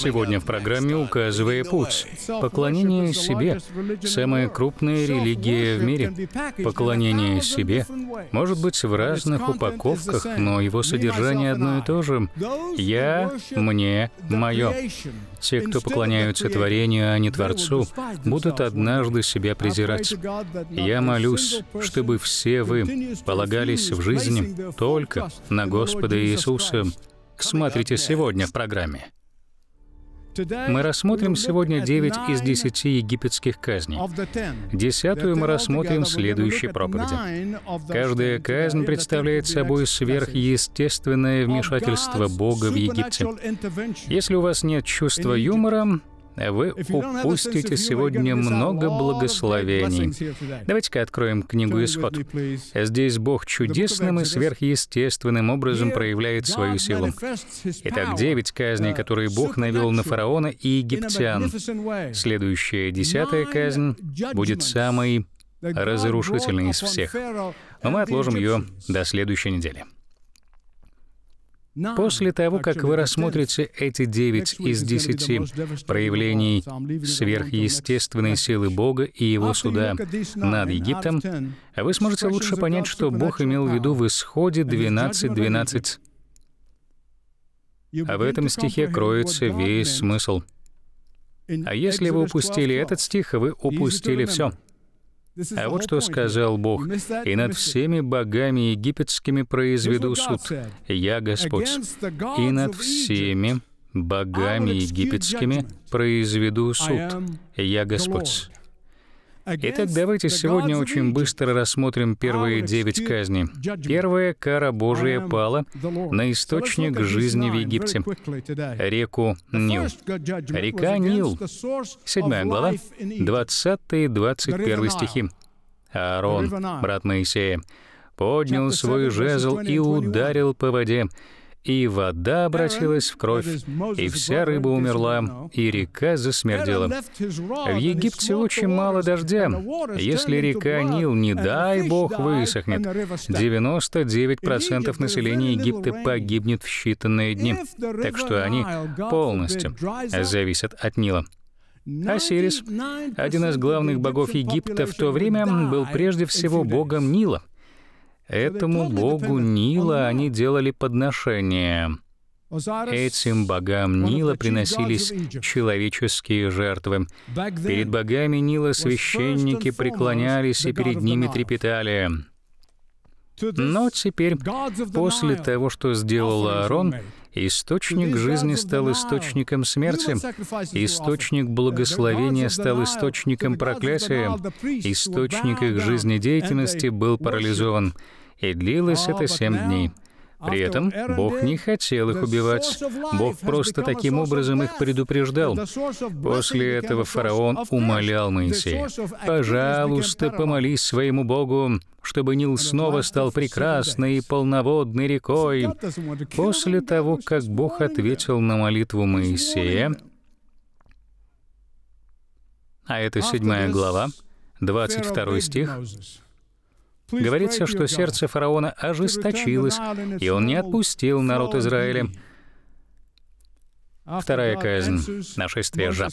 Сегодня в программе «Указывая путь». Поклонение себе — самая крупная религия в мире. Поклонение себе может быть в разных упаковках, но его содержание одно и то же. «Я, мне, мое». Те, кто поклоняются творению, а не Творцу, будут однажды себя презирать. Я молюсь, чтобы все вы полагались в жизни только на Господа Иисуса. Смотрите сегодня в программе. Мы рассмотрим сегодня 9 из 10 египетских казней. Десятую мы рассмотрим в следующей проповеди. Каждая казнь представляет собой сверхъестественное вмешательство Бога в Египте. Если у вас нет чувства юмора, вы упустите сегодня много благословений. Давайте-ка откроем книгу «Исход». «Э, здесь Бог чудесным и сверхъестественным образом проявляет свою силу. Итак, девять казней, uh, которые Бог навел на фараона и египтян. Следующая, десятая казнь, будет самой разрушительной из всех. Но мы отложим ее до следующей недели. После того, как вы рассмотрите эти девять из десяти проявлений сверхъестественной силы Бога и Его суда над Египтом, вы сможете лучше понять, что Бог имел в виду в Исходе 12.12. 12. А в этом стихе кроется весь смысл. А если вы упустили этот стих, вы упустили все. А вот что сказал Бог, «И над всеми богами египетскими произведу суд, я Господь, и над всеми богами египетскими произведу суд, я Господь». Итак, давайте сегодня очень быстро рассмотрим первые девять казней. Первая кара Божия пала на источник жизни в Египте, реку Нил. Река Нил, 7 глава, 20-21 стихи. Аарон, брат Моисея, поднял свой жезл и ударил по воде, и вода обратилась в кровь, и вся рыба умерла, и река засмердела. В Египте очень мало дождя. Если река Нил, не дай бог, высохнет, 99% населения Египта погибнет в считанные дни, так что они полностью зависят от Нила. Осирис, один из главных богов Египта в то время, был прежде всего богом Нила — Этому богу Нила они делали подношения. Этим богам Нила приносились человеческие жертвы. Перед богами Нила священники преклонялись и перед ними трепетали. Но теперь, после того, что сделал Аарон, Источник жизни стал источником смерти, источник благословения стал источником проклятия, источник их жизнедеятельности был парализован, и длилось ah, это семь дней. При этом Бог не хотел их убивать. Бог просто таким образом их предупреждал. После этого фараон умолял Моисея, «Пожалуйста, помолись своему Богу, чтобы Нил снова стал прекрасной и полноводной рекой». После того, как Бог ответил на молитву Моисея, а это седьмая глава, 22 стих, Говорится, что сердце фараона ожесточилось, и он не отпустил народ Израиля. Вторая казнь — нашествие жаб.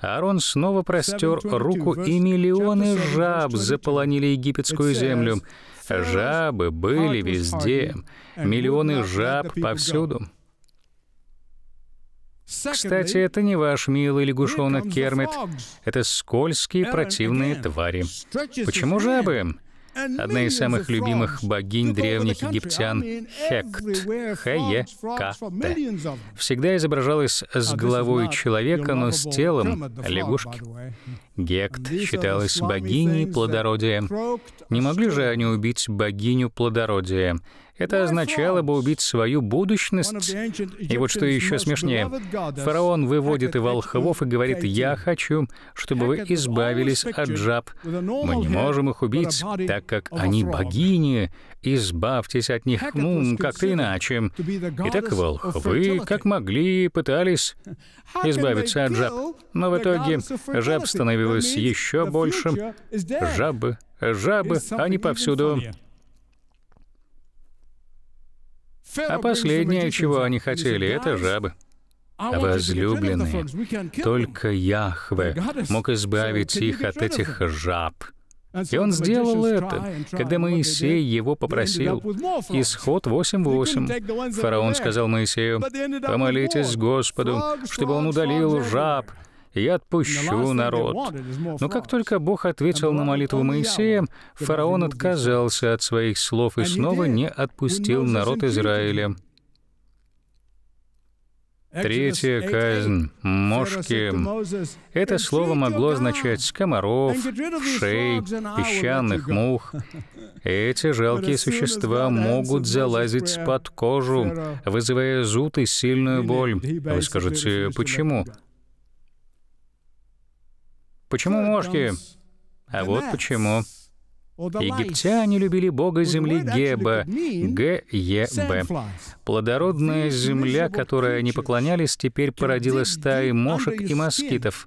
Аарон снова простер руку, и миллионы жаб заполонили египетскую землю. Жабы были везде, миллионы жаб повсюду. Кстати, это не ваш милый лягушонок Кермит. Это скользкие противные твари. Почему жабы? одна из самых любимых богинь древних египтян Хект, Х-Е-К-Т, всегда изображалась с головой человека, но с телом лягушки. Гект считалась богиней плодородия. Не могли же они убить богиню плодородия — это означало бы убить свою будущность. И вот что еще смешнее. Фараон выводит и волхвов и говорит, «Я хочу, чтобы вы избавились от жаб. Мы не можем их убить, так как они богини. Избавьтесь от них, ну, как-то иначе». Итак, волхвы, как могли, пытались избавиться от жаб. Но в итоге жаб становилось еще больше. Жабы, жабы, они повсюду. А последнее, чего они хотели, это жабы. А Возлюбленные, только Яхве мог избавить их от этих жаб. И он сделал это, когда Моисей его попросил. Исход 8.8. Фараон сказал Моисею, «Помолитесь Господу, чтобы он удалил жаб, я отпущу народ». Но как только Бог ответил на молитву Моисея, фараон отказался от своих слов и снова не отпустил народ Израиля. Третья казнь — мошки. Это слово могло означать скоморов, шей, песчаных мух. Эти жалкие существа могут залазить под кожу, вызывая зуд и сильную боль. Вы скажете, почему? Почему мошки? А вот почему. Египтяне любили бога земли Геба, Г-Е-Б. Плодородная земля, которой они поклонялись, теперь породила стаи мошек и москитов.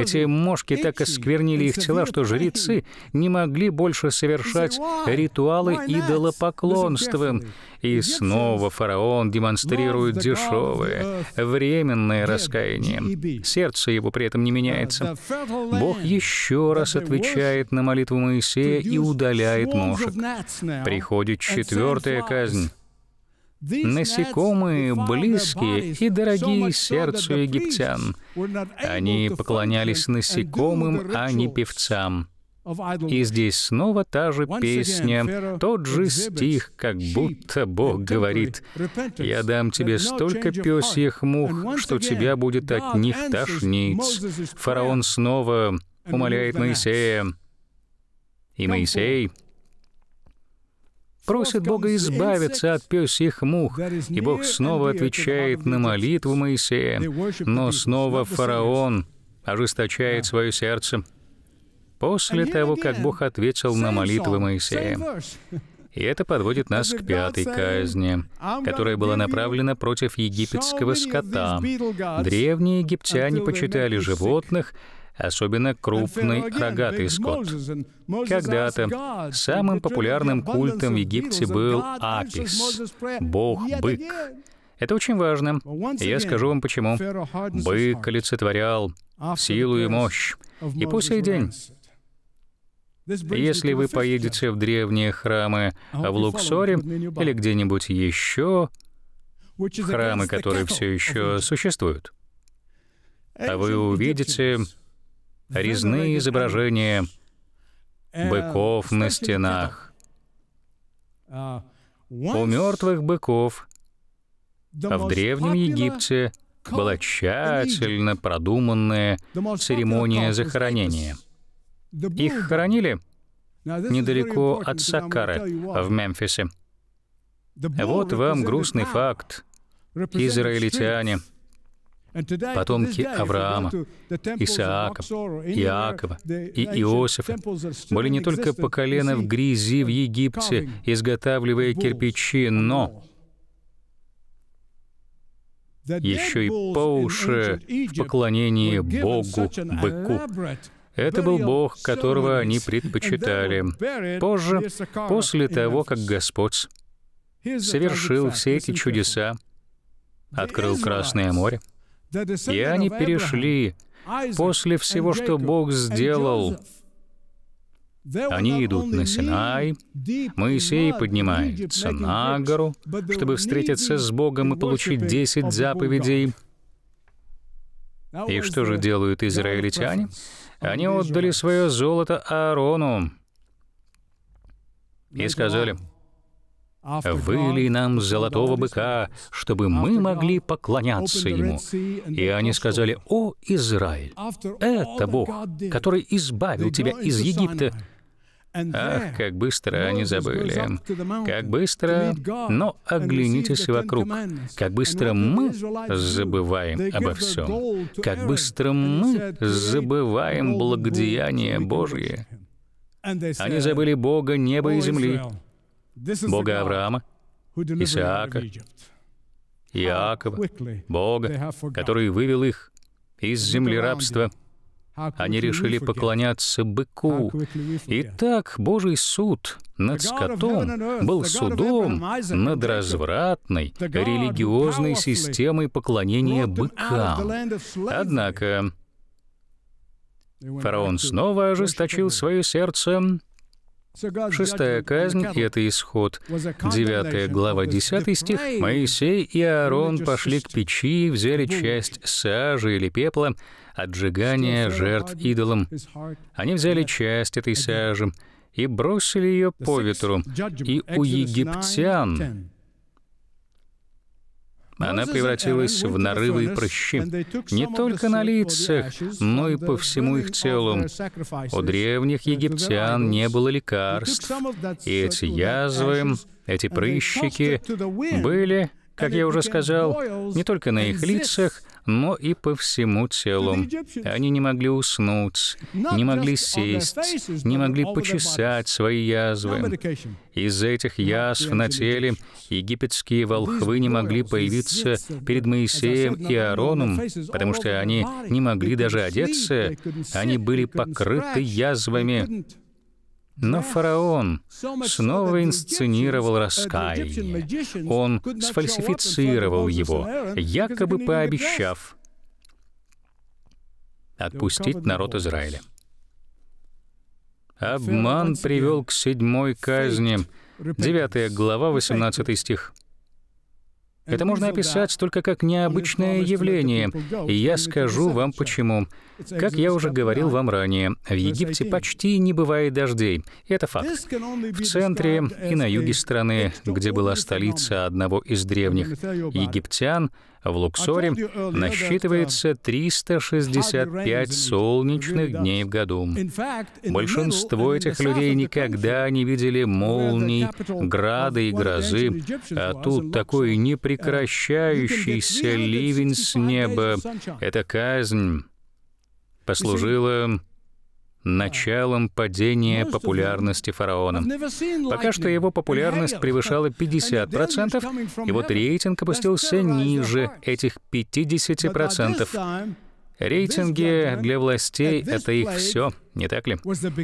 Эти мошки так осквернили их тела, что жрецы не могли больше совершать ритуалы идолопоклонства. И снова фараон демонстрирует дешевое, временное раскаяние. Сердце его при этом не меняется. Бог еще раз отвечает на молитву Моисея и удаляет мошек. Приходит четвертая казнь Насекомые близкие и дорогие сердцу египтян. Они поклонялись насекомым, а не певцам. И здесь снова та же песня, тот же стих, как будто Бог говорит, «Я дам тебе столько пёсьих мух, что тебя будет от них тошнить». Фараон снова умоляет Моисея, и Моисей просит Бога избавиться от пёсьих мух, и Бог снова отвечает на молитву Моисея, но снова фараон ожесточает свое сердце. После того, как Бог ответил на молитвы Моисея, и это подводит нас к пятой казни, которая была направлена против египетского скота. Древние египтяне почитали животных, особенно крупный рогатый скот. Когда-то самым популярным культом в Египте был Апис, бог-бык. Это очень важно. И я скажу вам почему. Бык олицетворял силу и мощь. И по сей день если вы поедете в древние храмы в Луксоре или где-нибудь еще, храмы, которые все еще существуют, а вы увидите резные изображения э, быков на стенах. А, У мертвых быков в Древнем Египте была тщательно продуманная церемония захоронения. Их хоронили недалеко от Саккары, в Мемфисе. Вот вам грустный факт. Израильтяне — Потомки Авраама, Исаака, Иакова и Иосифа были не только по колено в грязи в Египте, изготавливая кирпичи, но еще и по уши в поклонении Богу, быку. Это был Бог, которого они предпочитали. Позже, после того, как Господь совершил все эти чудеса, открыл Красное море, и они перешли после всего, что Бог сделал. Они идут на Синай, Моисей поднимается на гору, чтобы встретиться с Богом и получить десять заповедей. И что же делают израильтяне? Они отдали свое золото Аарону и сказали, Выли нам золотого быка, чтобы мы могли поклоняться ему. И они сказали, «О, Израиль, это Бог, который избавил тебя из Египта». Ах, как быстро они забыли. Как быстро, но оглянитесь вокруг. Как быстро мы забываем обо всем. Как быстро мы забываем благодеяние Божие. Они забыли Бога неба и земли. Бога Авраама, Исаака, Иакова, Бога, который вывел их из земли рабства. Они решили поклоняться быку. Итак, Божий суд над скотом был судом над развратной религиозной системой поклонения быкам. Однако фараон снова ожесточил свое сердце Шестая казнь — это исход. Девятая глава, десятый стих. «Моисей и Аарон пошли к печи, взяли часть сажи или пепла отжигания жертв идолам. Они взяли часть этой сажи и бросили ее по ветру. И у египтян она превратилась в нарывы и прыщи, не только на лицах, но и по всему их телу. У древних египтян не было лекарств, и эти язвы, эти прыщики были, как я уже сказал, не только на их лицах, но и по всему телу. Они не могли уснуть, не могли сесть, не могли почесать свои язвы. Из за этих язв на теле египетские волхвы не могли появиться перед Моисеем и Аароном, потому что они не могли даже одеться, они были покрыты язвами. Но фараон снова инсценировал раскаяние. Он сфальсифицировал его, якобы пообещав отпустить народ Израиля. Обман привел к седьмой казни, Девятая глава, 18 стих. Это можно описать только как необычное явление, и я скажу вам почему. Как я уже говорил вам ранее, в Египте почти не бывает дождей. Это факт. В центре и на юге страны, где была столица одного из древних египтян, в Луксоре а э, насчитывается 365 солнечных дней в году. Большинство этих людей никогда не видели молний, града и грозы, а тут такой uh, непрекращающийся ливень с неба. Это казнь послужила началом падения популярности фараона. Пока что его популярность превышала 50%, и вот рейтинг опустился ниже этих 50%. Рейтинги для властей — это их все, не так ли?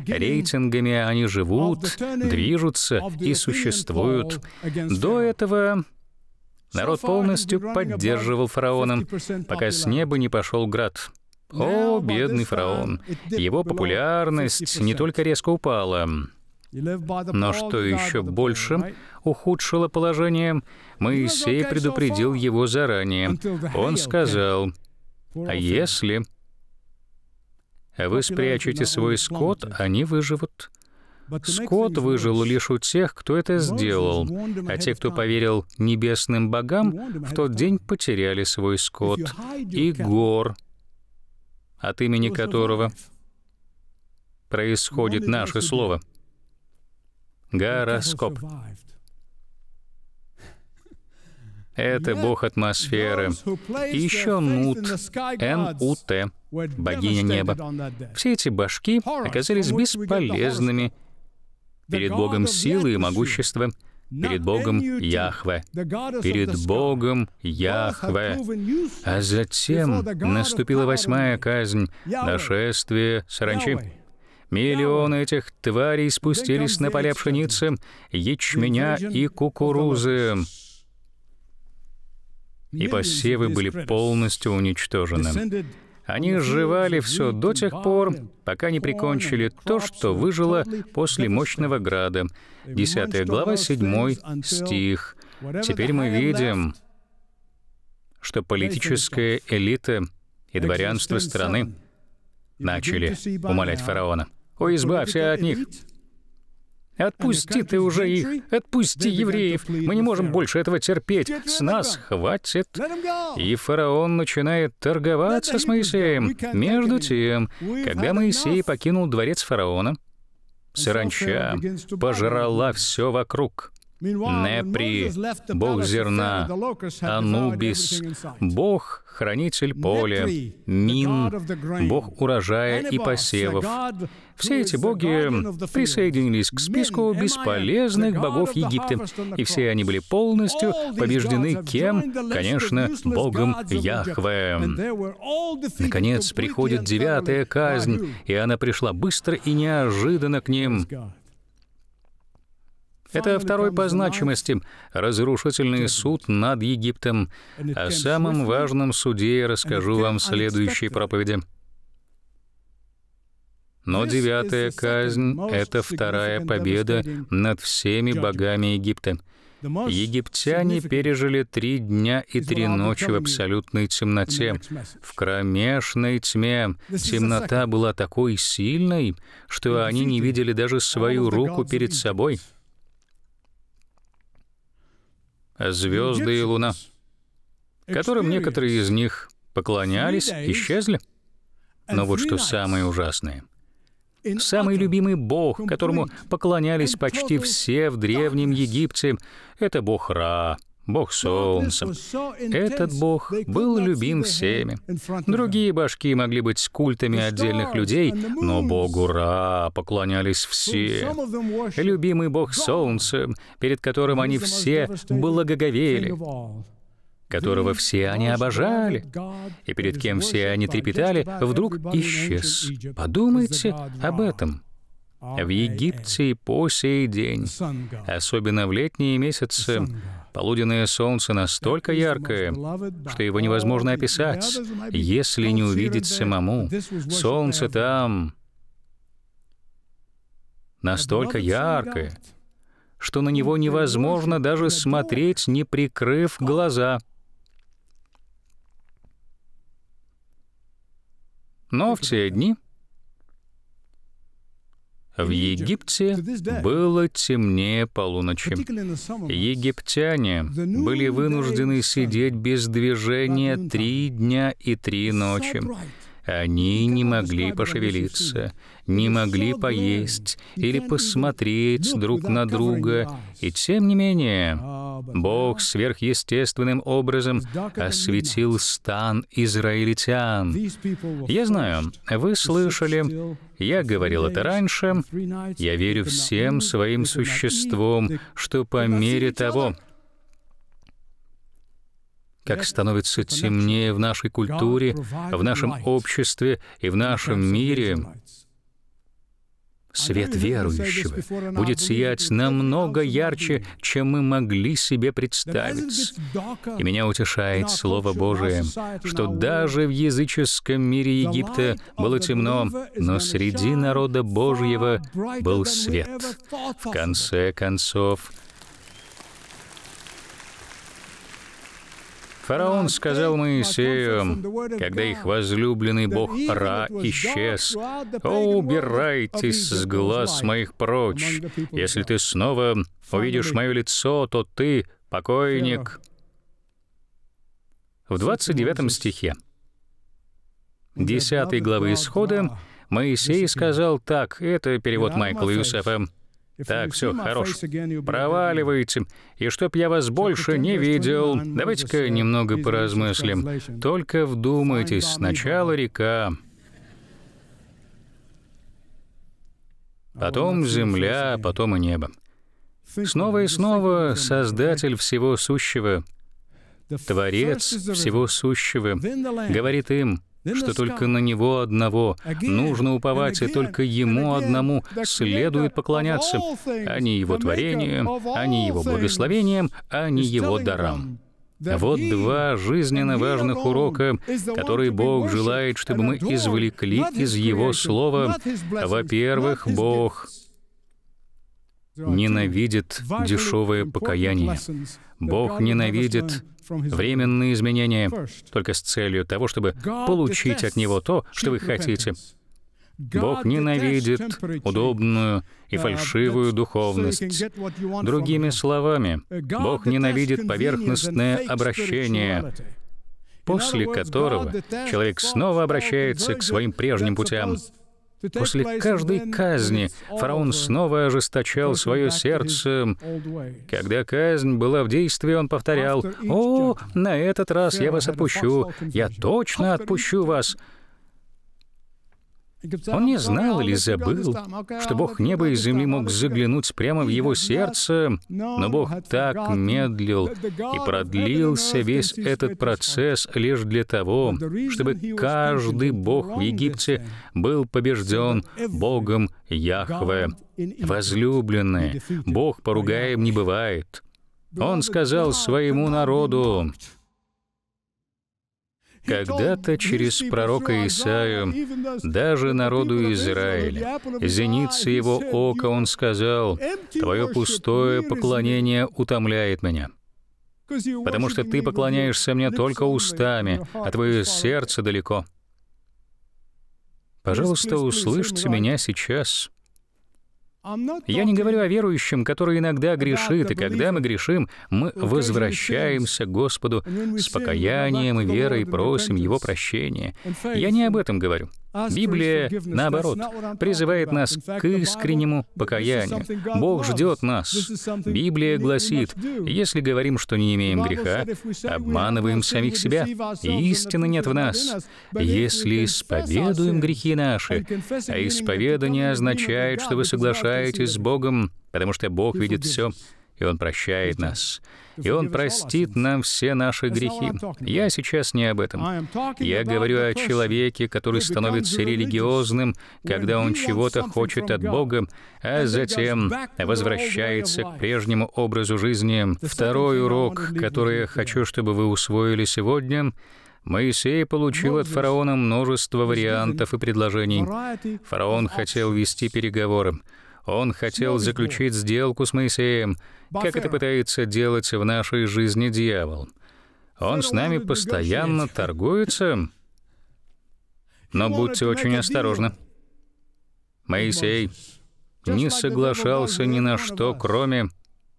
Рейтингами они живут, движутся и существуют. До этого народ полностью поддерживал фараона, пока с неба не пошел град — о, бедный фараон. Его популярность не только резко упала, но что еще больше ухудшило положение, Моисей предупредил его заранее. Он сказал, «А если вы спрячете свой скот, они выживут». Скот выжил лишь у тех, кто это сделал, а те, кто поверил небесным богам, в тот день потеряли свой скот. И гор от имени которого происходит наше слово. Гороскоп. Это бог атмосферы. И еще Нут, Н-У-Т, богиня неба. Все эти башки оказались бесполезными перед богом силы и могущества — перед Богом Яхве, перед Богом Яхве. А затем наступила восьмая казнь, нашествие саранчи. Миллионы этих тварей спустились на поля пшеницы, ячменя и кукурузы. И посевы были полностью уничтожены. Они жевали все до тех пор, пока не прикончили то, что выжило после мощного града. 10 глава, 7 стих. Теперь мы видим, что политическая элита и дворянство страны начали умолять фараона. «О, избавься от них! Отпусти ты уже их, отпусти евреев, мы не можем больше этого терпеть, с нас хватит. И фараон начинает торговаться с Моисеем. Между тем, когда Моисей покинул дворец фараона, саранча пожрала все вокруг. Непри, бог зерна, Анубис, бог хранитель поля, Мин, бог урожая и посевов, все эти боги присоединились к списку бесполезных богов Египта, и все они были полностью побеждены кем? Конечно, богом Яхве. Наконец приходит девятая казнь, и она пришла быстро и неожиданно к ним. Это второй по значимости разрушительный суд над Египтом. О самом важном суде я расскажу вам в следующей проповеди. Но девятая казнь — это вторая победа над всеми богами Египта. Египтяне пережили три дня и три ночи в абсолютной темноте, в кромешной тьме. Темнота была такой сильной, что они не видели даже свою руку перед собой. Звезды и луна, которым некоторые из них поклонялись, исчезли. Но вот что самое ужасное — Самый любимый бог, которому поклонялись почти все в Древнем Египте, это бог Ра, бог солнца. Этот бог был любим всеми. Другие башки могли быть скультами отдельных людей, но богу Ра поклонялись все. Любимый бог солнца, перед которым они все благоговели которого все они обожали, и перед кем все они трепетали, вдруг исчез. Подумайте об этом. В Египте по сей день, особенно в летние месяцы, полуденное солнце настолько яркое, что его невозможно описать, если не увидеть самому. Солнце там настолько яркое, что на него невозможно даже смотреть, не прикрыв глаза — Но в те дни в Египте было темнее полуночи. Египтяне были вынуждены сидеть без движения три дня и три ночи. Они не могли пошевелиться не могли поесть или посмотреть друг на друга, и тем не менее Бог сверхъестественным образом осветил стан израильтян. Я знаю, вы слышали, я говорил это раньше, я верю всем своим существом, что по мере того, как становится темнее в нашей культуре, в нашем обществе и в нашем мире, свет верующего будет сиять намного ярче, чем мы могли себе представить. И меня утешает Слово Божие, что даже в языческом мире Египта было темно, но среди народа Божьего был свет. В конце концов, Фараон сказал Моисею, когда их возлюбленный бог Ра исчез, «О, убирайтесь с глаз моих прочь! Если ты снова увидишь мое лицо, то ты покойник». В 29 стихе 10 главы Исхода Моисей сказал так, это перевод Майкла Юсефа, так, все, хорош. Проваливайте. И чтоб я вас больше не видел, давайте-ка uh, немного поразмыслим. Только вдумайтесь, сначала река, потом земля, потом и небо. Снова и снова Создатель всего сущего, Творец всего сущего, говорит им — что только на Него одного нужно уповать, и только Ему одному следует поклоняться, а не Его творению, а не Его благословением, а не Его дарам. Вот два жизненно важных урока, которые Бог желает, чтобы мы извлекли из Его Слова. Во-первых, Бог ненавидит дешевое покаяние. Бог ненавидит временные изменения только с целью того, чтобы получить от Него то, что вы хотите. Бог ненавидит удобную и uh, фальшивую духовность. Другими словами, uh, Бог ненавидит поверхностное обращение, после которого человек снова обращается к своим прежним путям — После каждой казни фараон снова ожесточал свое сердце. Когда казнь была в действии, он повторял, «О, на этот раз я вас отпущу, я точно отпущу вас». Он не знал или забыл, что Бог неба и земли мог заглянуть прямо в его сердце, но Бог так медлил и продлился весь этот процесс лишь для того, чтобы каждый бог в Египте был побежден Богом Яхве. возлюбленный. Бог поругаем не бывает. Он сказал своему народу, когда-то через пророка Исаию, даже народу Израиля, зеницы его ока он сказал, «Твое пустое поклонение утомляет меня» потому что ты поклоняешься мне только устами, а твое сердце далеко. Пожалуйста, услышьте меня сейчас. Я не говорю о верующем, который иногда грешит, и когда мы грешим, мы возвращаемся к Господу с покаянием и верой, просим Его прощения. Я не об этом говорю. Библия, наоборот, призывает нас к искреннему покаянию. Бог ждет нас. Библия гласит, если говорим, что не имеем греха, обманываем самих себя, истины нет в нас. Если исповедуем грехи наши, а исповедание означает, что вы соглашаетесь с Богом, потому что Бог видит все, и Он прощает нас. И Он простит нам все наши грехи. Я сейчас не об этом. Я говорю о человеке, который становится религиозным, когда он чего-то хочет от Бога, а затем возвращается к прежнему образу жизни. Второй урок, который я хочу, чтобы вы усвоили сегодня — Моисей получил от фараона множество вариантов и предложений. Фараон хотел вести переговоры. Он хотел заключить сделку с Моисеем, как это пытается делать в нашей жизни дьявол. Он с нами постоянно торгуется, но будьте очень осторожны. Моисей не соглашался ни на что, кроме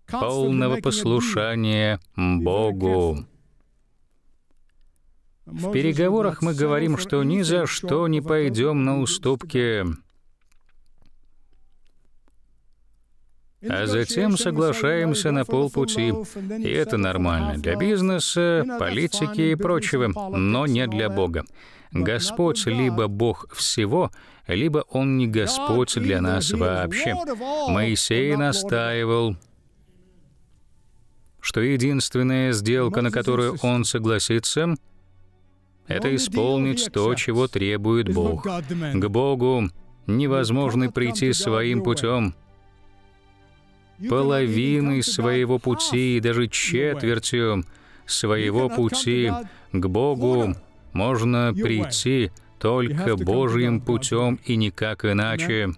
полного послушания Богу. В переговорах мы говорим, что ни за что не пойдем на уступки. а затем соглашаемся на полпути. И это нормально для бизнеса, политики и прочего, но не для Бога. Господь либо Бог всего, либо Он не Господь для нас вообще. Моисей настаивал, что единственная сделка, на которую он согласится, это исполнить то, чего требует Бог. К Богу невозможно прийти своим путем. Половины своего пути и даже четвертью своего пути к Богу можно прийти только Божьим путем и никак иначе.